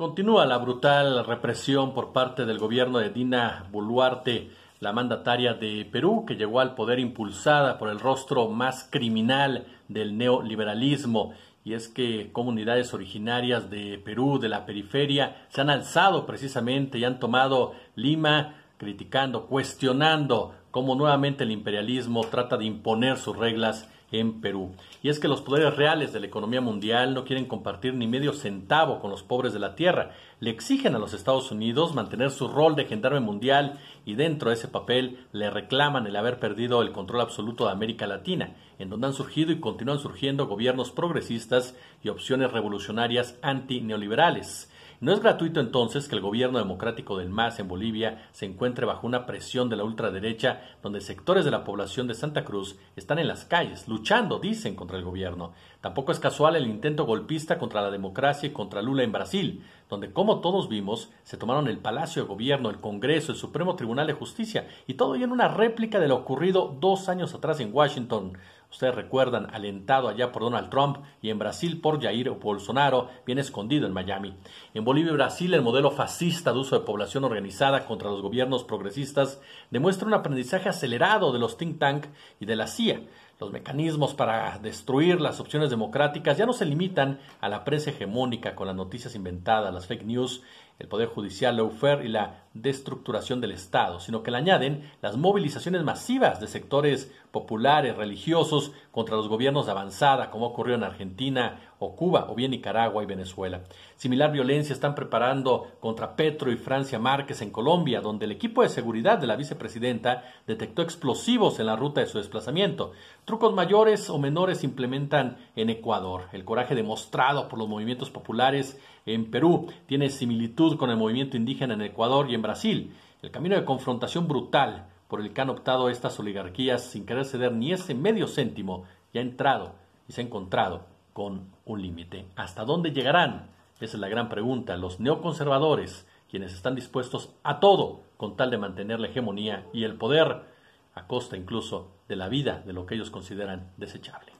Continúa la brutal represión por parte del gobierno de Dina Boluarte, la mandataria de Perú, que llegó al poder impulsada por el rostro más criminal del neoliberalismo. Y es que comunidades originarias de Perú, de la periferia, se han alzado precisamente y han tomado Lima criticando, cuestionando cómo nuevamente el imperialismo trata de imponer sus reglas en Perú. Y es que los poderes reales de la economía mundial no quieren compartir ni medio centavo con los pobres de la tierra. Le exigen a los Estados Unidos mantener su rol de gendarme mundial y dentro de ese papel le reclaman el haber perdido el control absoluto de América Latina, en donde han surgido y continúan surgiendo gobiernos progresistas y opciones revolucionarias antineoliberales. No es gratuito entonces que el gobierno democrático del MAS en Bolivia se encuentre bajo una presión de la ultraderecha, donde sectores de la población de Santa Cruz están en las calles, luchando, dicen, contra el gobierno. Tampoco es casual el intento golpista contra la democracia y contra Lula en Brasil, donde, como todos vimos, se tomaron el Palacio de Gobierno, el Congreso, el Supremo Tribunal de Justicia, y todo ello en una réplica de lo ocurrido dos años atrás en Washington, ustedes recuerdan, alentado allá por Donald Trump y en Brasil por Jair Bolsonaro, bien escondido en Miami. En Bolivia y Brasil, el modelo fascista de uso de población organizada contra los gobiernos progresistas demuestra un aprendizaje acelerado de los think tank y de la CIA. Los mecanismos para destruir las opciones democráticas ya no se limitan a la prensa hegemónica con las noticias inventadas, las fake news, el poder judicial la UFER y la destructuración del Estado, sino que le añaden las movilizaciones masivas de sectores populares, religiosos, contra los gobiernos de avanzada, como ocurrió en Argentina o Cuba, o bien Nicaragua y Venezuela. Similar violencia están preparando contra Petro y Francia Márquez en Colombia, donde el equipo de seguridad de la vicepresidenta detectó explosivos en la ruta de su desplazamiento trucos mayores o menores implementan en Ecuador. El coraje demostrado por los movimientos populares en Perú tiene similitud con el movimiento indígena en Ecuador y en Brasil. El camino de confrontación brutal por el que han optado estas oligarquías sin querer ceder ni ese medio céntimo ya ha entrado y se ha encontrado con un límite. ¿Hasta dónde llegarán? Esa es la gran pregunta. Los neoconservadores, quienes están dispuestos a todo con tal de mantener la hegemonía y el poder, a costa incluso de la vida de lo que ellos consideran desechable.